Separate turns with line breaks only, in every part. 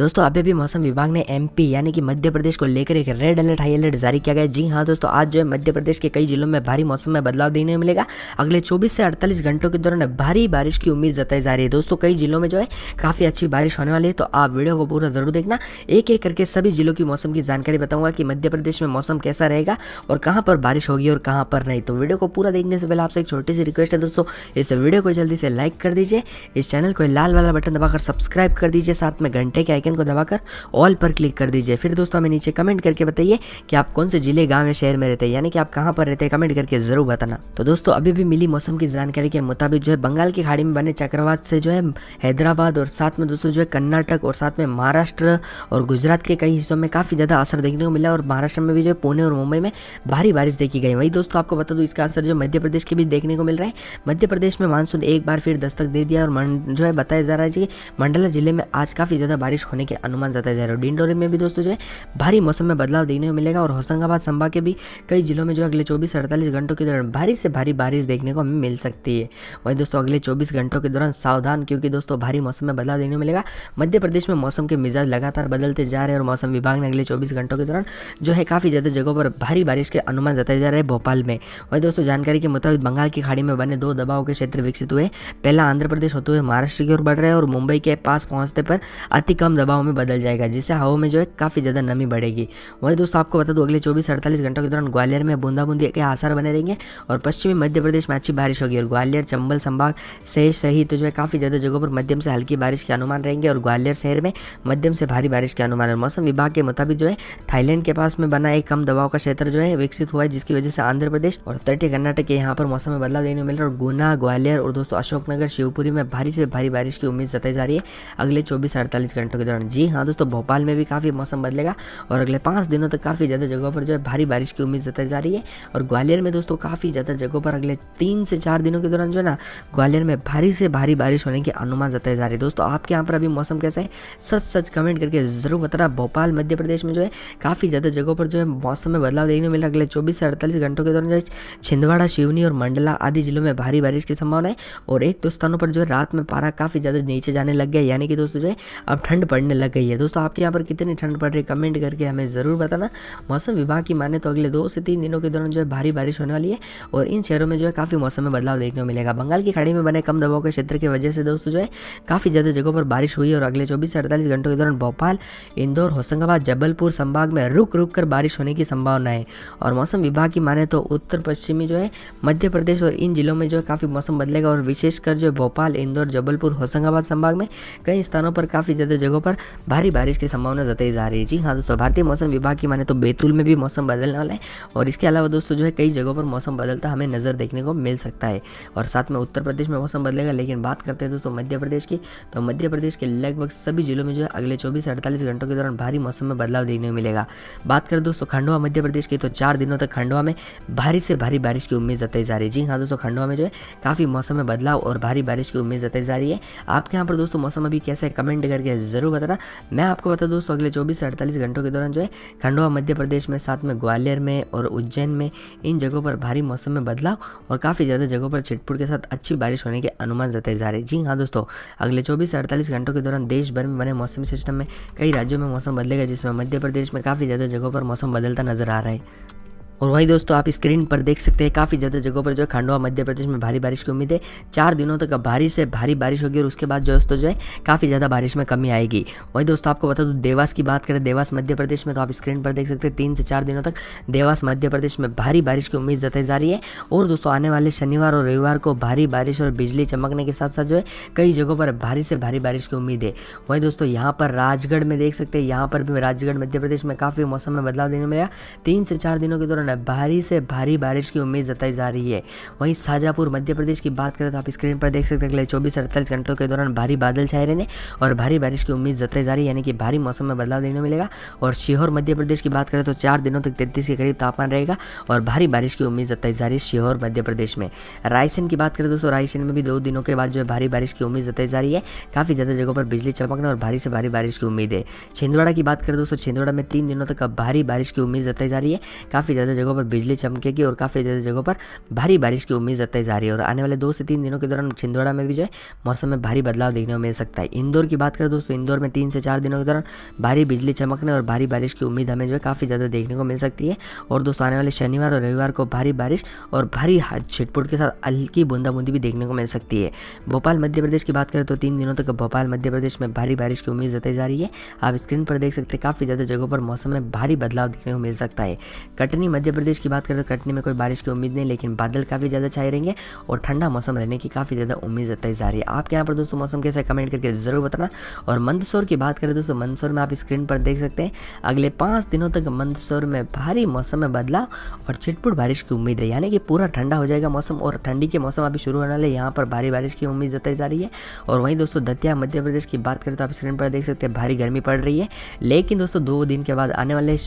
दोस्तों अभी भी मौसम विभाग ने एमपी यानी कि मध्य प्रदेश को लेकर एक रेड अलर्ट हाई अलर्ट जारी किया गया जी हाँ दोस्तों आज जो है मध्य प्रदेश के कई जिलों में भारी मौसम में बदलाव देखने में मिलेगा अगले चौबीस से अड़तालीस घंटों के दौरान भारी बारिश की उम्मीद जताई जा रही है दोस्तों कई जिलों में जो है काफ़ी अच्छी बारिश होने वाली है तो आप वीडियो को पूरा जरूर देखना एक एक करके सभी जिलों की मौसम की जानकारी बताऊंगा कि मध्य प्रदेश में मौसम कैसा रहेगा और कहाँ पर बारिश होगी और कहाँ पर नहीं तो वीडियो को पूरा देखने से पहले आपसे एक छोटी सी रिक्वेस्ट है दोस्तों इस वीडियो को जल्दी से लाइक कर दीजिए इस चैनल को लाल वाला बटन दबाकर सब्सक्राइब कर दीजिए साथ में घंटे के आइकन आइकन को दबाकर ऑल पर क्लिक कर दीजिए फिर दोस्तों हमें नीचे कमेंट करके बताइए कि आप कौन से जिले गांव या शहर में रहते हैं यानी कि आप कहाँ पर रहते हैं कमेंट करके जरूर बताना तो दोस्तों अभी भी मिली मौसम की जानकारी के मुताबिक जो है बंगाल की खाड़ी में बने चक्रवात से जो है हैदराबाद और साथ में दोस्तों जो है कर्नाटक और साथ में महाराष्ट्र और गुजरात के कई हिस्सों में काफ़ी ज़्यादा असर देखने को मिला और महाराष्ट्र में भी जो है पुणे और मुंबई में भारी बारिश देखी गई वही दोस्तों आपको बता दू इसका असर जो मध्य प्रदेश के भी देखने को मिल रहा है मध्य प्रदेश में मानसून एक बार फिर दस्तक दे दिया और जो है बताया जा रहा है कि मंडला जिले में आज काफ़ी ज़्यादा बारिश होने होने के अनुमान जताया जा रहा है डिंडोरी में भी दोस्तों जो है भारी मौसम में बदलाव देखने को मिलेगा और होशंगाबाद संभाग के भी कई जिलों में जो अगले चौबीस अड़तालीस घंटों के दौरान भारी से भारी बारिश देखने को मिल सकती है वहीं दोस्तों अगले चौबीस घंटों के दौरान सावधान क्योंकि दोस्तों भारी मौसम में बदलाव देखने को मिलेगा मध्य प्रदेश में मौसम के मिजाज लगातार बदलते जा रहे हैं और मौसम विभाग ने अगले चौबीस घंटों के दौरान जो है काफ़ी ज़्यादा जगहों पर भारी बारिश के अनुमान जताया जा रहे हैं भोपाल में वहीं दोस्तों जानकारी के मुताबिक बंगाल की खाड़ी में बने दो दबाव के क्षेत्र विकसित हुए पहला आंध्र प्रदेश होते हुए महाराष्ट्र की ओर बढ़ रहे हैं और मुंबई के पास पहुंचते पर अति कम दबाव में बदल जाएगा जिससे हवा में जो है काफ़ी ज़्यादा नमी बढ़ेगी वही दोस्तों आपको बता दो अगले चौबीस अड़तालीस घंटों के दौरान ग्वालियर में बूंदाबूंदी के आसार बने रहेंगे और पश्चिमी मध्य प्रदेश में अच्छी बारिश होगी और ग्वालियर चंबल संभाग से सहित तो जो है काफ़ी ज़्यादा जगहों पर मध्यम से हल्की बारिश के अनुमान रहेंगे और ग्वालियर शहर में मध्यम से भारी बारिश के अनुमान और मौसम विभाग के मुताबिक जो है थाईलैंड के पास में बना एक कम दबाव का क्षेत्र जो है विकसित हुआ है जिसकी वजह से आंध्र प्रदेश और तटीय कर्नाटक के यहाँ पर मौसम में बदलाव देखने को मिल रहा है और गुना ग्वालियर और दोस्तों अशोकनगर शिवपुरी में भारी से भारी बारिश की उम्मीद जताई जा रही है अगले चौबीस अड़तालीस घंटों के वातावरण जी हाँ दोस्तों भोपाल में भी काफ़ी मौसम बदलेगा और अगले पाँच दिनों तक काफ़ी ज़्यादा जगहों पर जो है भारी बारिश की उम्मीद जताई जा रही है और ग्वालियर में दोस्तों काफ़ी ज़्यादा जगहों पर अगले तीन से चार दिनों के दौरान जो है ना ग्वालियर में भारी से भारी बारिश होने के अनुमान जताए जा रहे हैं दोस्तों आपके यहाँ पर अभी मौसम कैसा है सच सच कमेंट करके ज़रूर बताना भोपाल मध्य प्रदेश में जो है काफ़ी ज़्यादा जगहों पर जो है मौसम में बदलाव देखने मिला अगले चौबीस से अड़तालीस घंटों के दौरान जो है छिंदवाड़ा शिवनी और मंडला आदि जिलों में भारी बारिश की संभावना है और एक दो स्थानों पर जो है रात में पारा काफ़ी ज़्यादा नीचे जाने लग गया यानी कि दोस्तों जो है अब ठंड पड़ पड़ने लग गई है दोस्तों आपके यहाँ पर कितनी ठंड पड़ रही है कमेंट करके हमें ज़रूर बताना मौसम विभाग की माने तो अगले दो से तीन दिनों के दौरान जो है भारी बारिश होने वाली है और इन शहरों में जो है काफ़ी मौसम में बदलाव देखने को मिलेगा बंगाल की खाड़ी में बने कम दबाव के क्षेत्र की वजह से दोस्तों जो है काफ़ी ज़्यादा जगहों पर बारिश हुई और अगले चौबीस से अड़तालीस घंटों के दौरान भोपाल इंदौर होशंगाबाद जबलपुर संभाग में रुक रुक कर बारिश होने की संभावना है और मौसम विभाग की माने तो उत्तर पश्चिमी जो है मध्य प्रदेश और इन जिलों में जो है काफ़ी मौसम बदलेगा और विशेषकर जो है भोपाल इंदौर जबलपुर होशंगाबाद संभाग में कई स्थानों पर काफ़ी ज़्यादा जगहों पर पर भारी बारिश की संभावना जताई जा रही है जी हाँ दोस्तों भारतीय मौसम विभाग की माने तो बैतूल में भी मौसम बदलने वाला है और इसके अलावा दोस्तों जो है कई जगहों पर मौसम बदलता हमें नज़र देखने को मिल सकता है और साथ में उत्तर प्रदेश में मौसम बदलेगा लेकिन बात करते हैं दोस्तों मध्य प्रदेश की तो मध्य प्रदेश के लगभग सभी जिलों में जो है अगले चौबीस से अड़तालीस घंटों के दौरान भारी मौसम में बदलाव देखने को मिलेगा बात करें दोस्तों खंडवा मध्य प्रदेश की तो चार दिनों तक खंडवा में भारी से भारी बारिश की उम्मीद जताई जा रही है जी हाँ दोस्तों खंडवा में जो है काफ़ी मौसम में बदलाव और भारी बारिश की उम्मीद जताई जा रही है आपके यहाँ पर दोस्तों मौसम अभी कैसे कमेंट करके जरूर बताना मैं आपको बता दोस्तों अगले चौबीस से अड़तालीस घंटों के दौरान जो है खंडवा मध्य प्रदेश में साथ में ग्वालियर में और उज्जैन में इन जगहों पर भारी मौसम में बदलाव और काफ़ी ज़्यादा जगहों पर छिटपुट के साथ अच्छी बारिश होने के अनुमान जताए जा रहे हैं जी हाँ दोस्तों अगले चौबीस से अड़तालीस घंटों के दौरान देश भर में बने मौसमी सिस्टम में कई राज्यों में मौसम बदलेगा जिसमें मध्य प्रदेश में काफ़ी ज़्यादा जगहों पर मौसम बदलता नजर आ रहा है और वहीं दोस्तों आप स्क्रीन पर देख सकते हैं काफ़ी ज़्यादा जगहों पर जो है खंडवा मध्य प्रदेश में भारी बारिश की उम्मीद है चार दिनों तक भारी से भारी बारिश होगी और उसके बाद जो दोस्तों जो है काफ़ी ज़्यादा बारिश में कमी आएगी वही दोस्तों आपको बता दूँ देवास की बात करें देवास मध्य प्रदेश में तो आप स्क्रीन पर देख सकते हैं तीन से चार दिनों तक देवास मध्य प्रदेश में भारी बारिश की उम्मीद जताई जा रही है और दोस्तों आने वाले शनिवार और रविवार को भारी बारिश और बिजली चमकने के साथ साथ जो है कई जगहों पर भारी से भारी बारिश की उम्मीद है वहीं दोस्तों यहाँ पर राजगढ़ में देख सकते हैं यहाँ पर भी राजगढ़ मध्य प्रदेश में काफ़ी मौसम में बदलाव देने मिला तीन से चार दिनों के दौरान संभावना भारी से भारी बारिश की उम्मीद जताई जा रही है वहीं शाहजहाँपुर मध्य प्रदेश की बात करें तो आप स्क्रीन पर देख सकते हैं अगले चौबीस अड़तालीस घंटों के दौरान भारी बादल छाए रहने और भारी बारिश की उम्मीद जताई जा रही है यानी कि भारी मौसम में बदलाव देखने मिलेगा और शिहोर मध्य प्रदेश की बात करें तो चार दिनों तक तैंतीस के करीब तापमान रहेगा और भारी बारिश की उम्मीद जताई जा रही है शिहोर मध्य प्रदेश में रायसेन की बात करें तो दोस्तों रायसेन में भी दो दिनों के बाद जो है भारी बारिश की उम्मीद जताई जा रही है काफ़ी ज़्यादा जगहों पर बिजली चमकने और भारी से भारी बारिश की उम्मीद है छिंदवाड़ा की बात करें तो दोस्तों छिंदवाड़ा में तीन दिनों तक भारी बारिश की उम्मीद जताई जा रही है काफ़ी ज़्यादा जगहों पर बिजली चमकेगी और काफ़ी ज़्यादा जगहों पर भारी बारिश की उम्मीद जताई जा रही है और आने वाले दो से तीन दिनों के दौरान छिंदवाड़ा में भी जो है मौसम में भारी बदलाव देखने को मिल सकता है इंदौर की बात करें दोस्तों इंदौर में तीन से चार दिनों के दौरान भारी बिजली चमकने और भारी बारिश की उम्मीद हमें जो है काफ़ी ज़्यादा देखने को मिल सकती है और दोस्तों आने वाले शनिवार और रविवार को भारी बारिश और भारी छिटपुट के साथ हल्की बूंदाबूंदी भी देखने को मिल सकती है भोपाल मध्य प्रदेश की बात करें तो तीन दिनों तक भोपाल मध्य प्रदेश में भारी बारिश की उम्मीद जताई जा रही है आप स्क्रीन पर देख सकते हैं काफ़ी ज़्यादा जगहों पर मौसम में भारी बदलाव देखने को मिल सकता है कटनी मध्य मध्य प्रदेश की बात करें तो कटनी में कोई बारिश की उम्मीद नहीं लेकिन बादल काफ़ी ज़्यादा छाए रहेंगे और ठंडा मौसम रहने की काफ़ी ज़्यादा उम्मीद जताई जा रही है आपके यहाँ पर दोस्तों मौसम कैसे कमेंट करके ज़रूर बताना और मंदसौर की बात करें दोस्तों मंदसौर में आप स्क्रीन पर देख सकते हैं अगले पाँच दिनों तक मंदसौर में भारी मौसम में बदलाव और छिटपुट बारिश की उम्मीद है यानी कि पूरा ठंडा हो जाएगा मौसम और ठंडी के मौसम अभी शुरू होने वाले यहाँ पर भारी बारिश की उम्मीद जताई जा रही है और वहीं दोस्तों दतिया मध्य प्रदेश की बात करें तो आप स्क्रीन पर देख सकते हैं भारी गर्मी पड़ रही है लेकिन दोस्तों दो दिन के बाद आने वाले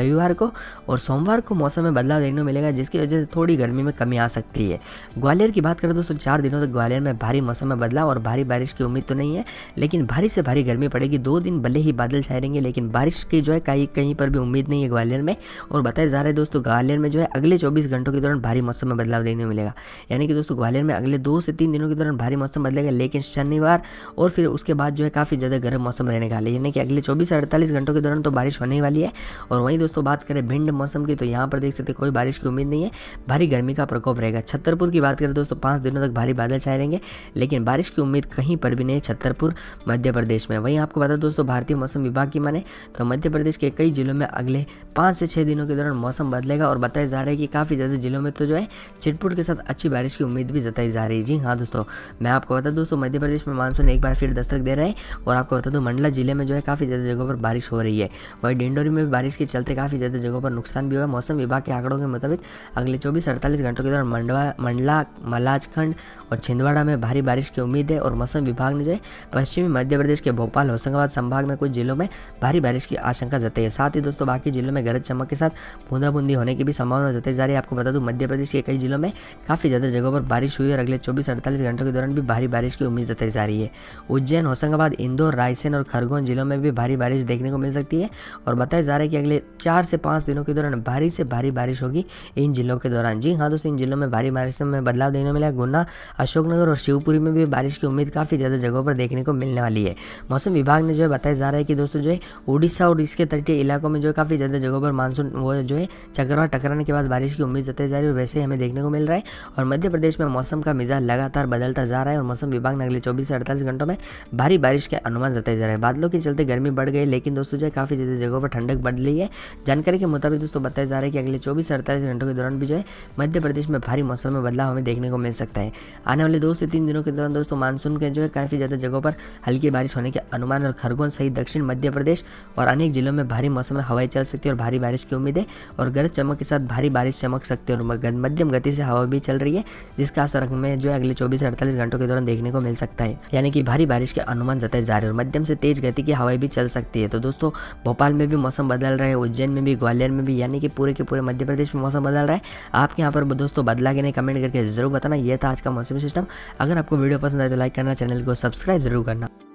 रविवार को और सोमवार को मौसम मौसम में बदलाव देखने को मिलेगा जिसकी वजह से थोड़ी गर्मी में कमी आ सकती है ग्वालियर की बात करें दोस्तों चार दिनों तक तो ग्वालियर में भारी मौसम में बदलाव और भारी बारिश की उम्मीद तो नहीं है लेकिन भारी से भारी गर्मी पड़ेगी दो दिन भले ही बादल छाए रहेंगे लेकिन बारिश की जो है कहीं कहीं पर भी उम्मीद नहीं है ग्वालियर में और बताया जा रहा है दोस्तों ग्वालियर में जो है अगले चौबीस घंटों के दौरान भारी मौसम में बदलाव देखने को मिलेगा यानी कि दोस्तों ग्वालियर में अगले दो से तीन दिनों के दौरान भारी मौसम बदलेगा लेकिन शनिवार और फिर उसके बाद जो है काफ़ी ज़्यादा गर्म मौसम रहने का यानी कि अगले चौबीस से अड़तालीस घंटों के दौरान तो बारिश होने वाली है और वहीं दोस्तों बात करें भिंड मौसम की तो यहाँ पर देख सकते कोई बारिश की उम्मीद नहीं है भारी गर्मी का प्रकोप रहेगा छतरपुर की बात करें दोस्तों पाँच दिनों तक भारी बादल छाए रहेंगे लेकिन बारिश की उम्मीद कहीं पर भी नहीं छतरपुर मध्य प्रदेश में वहीं आपको बता दोस्तों भारतीय मौसम विभाग की माने तो मध्य प्रदेश के कई जिलों में अगले पाँच से छः दिनों के दौरान मौसम बदलेगा और बताया जा रहा है कि काफ़ी ज़्यादा जिलों में तो जो है छिटपुट के साथ अच्छी बारिश की उम्मीद भी जताई जा रही है जी हाँ दोस्तों मैं आपको बता दोस्तों मध्य प्रदेश में मानसून एक बार फिर दस्तक दे रहे हैं और आपको बता दूँ मंडला जिले में जो है काफ़ी ज़्यादा जगहों पर बारिश हो रही है वहीं डिंडोरी में भी बारिश के चलते काफ़ी ज़्यादा जगहों पर नुकसान भी हुआ मौसम विभाग के आंकड़ों के मुताबिक अगले चौबीस अड़तालीस घंटों के दौरान मंडवा मंडला मलाजखंड और छिंदवाड़ा में भारी बारिश की उम्मीद है और मौसम विभाग ने जो है पश्चिमी मध्य प्रदेश के भोपाल होशंगाबाद संभाग में कुछ जिलों में भारी बारिश की आशंका जताई है साथ ही दोस्तों बाकी जिलों में गरज चमक के साथ बूंदाबूंदी होने की भी संभावना जताई जा रही है आपको बता दूँ मध्य प्रदेश के कई जिलों में काफ़ी ज़्यादा जगहों पर बारिश हुई और अगले चौबीस अड़तालीस घंटों के दौरान भी भारी बारिश की उम्मीद जताई जा रही है उज्जैन होशंगाबाद इंदौर रायसेन और खरगोन जिलों में भी भारी बारिश देखने को मिल सकती है और बताया जा रहा है कि अगले चार से पांच दिनों के दौरान भारी से भारी बारिश होगी इन जिलों के दौरान जी हाँ दोस्तों इन जिलों में भारी बारिश में बदलाव देखने मिला गुना अशोकनगर और शिवपुरी में भी बारिश की उम्मीद काफ़ी ज़्यादा जगहों पर देखने को मिलने वाली है मौसम विभाग ने जो है बताया जा रहा है कि दोस्तों जो है उड़ीसा और इसके तटीय इलाकों में जो है काफ़ी ज़्यादा जगहों पर मानसून वो जो है चक्रवा टकराने के बाद बारिश की उम्मीद जताई जा रही है वैसे ही हमें देखने को मिल रहा है और मध्य प्रदेश में मौसम का मिजाज लगातार बदलता जा रहा है और मौसम विभाग ने अगले चौबीस से अड़तालीस घंटों में भारी बारिश के अनुमान जताए जा रहे हैं बादलों के चलते गर्मी बढ़ गई लेकिन दोस्तों जो है काफ़ी ज़्यादा जगहों पर ठंडक बढ़ रही है जानकारी के मुताबिक दोस्तों बताया जा रहा है कि अगले चौबीस अड़तालीस घंटों के दौरान भी जो है मध्य प्रदेश में भारी मौसम में बदलाव हमें देखने को मिल सकता है आने वाले दो से तीन दिनों के दौरान दोस्तों मानसून के जो है काफ़ी ज़्यादा जगहों पर हल्की बारिश होने के अनुमान और खरगोन सहित दक्षिण मध्य प्रदेश और अनेक जिलों में भारी मौसम में हवाएं चल सकती है और भारी बारिश की उम्मीद है और गरज चमक के साथ भारी बारिश चमक सकती है और मध्यम गति से हवा भी चल रही है जिसका असर हमें जो है अगले चौबीस अड़तालीस घंटों के दौरान देखने को मिल सकता है यानी कि भारी बारिश के अनुमान जताए जा रहे और मध्यम से तेज गति की हवाएं भी चल सकती है तो दोस्तों भोपाल में भी मौसम बदल रहे हैं उज्जैन में भी ग्वालियर में भी यानी कि पूरे के पूरे मध्य प्रदेश में मौसम बदल रहा है आपके यहाँ पर दोस्तों बदला के नहीं कमेंट करके ज़रूर बताना यह था आज का मौसमी सिस्टम अगर आपको वीडियो पसंद आए तो लाइक करना चैनल को सब्सक्राइब जरूर करना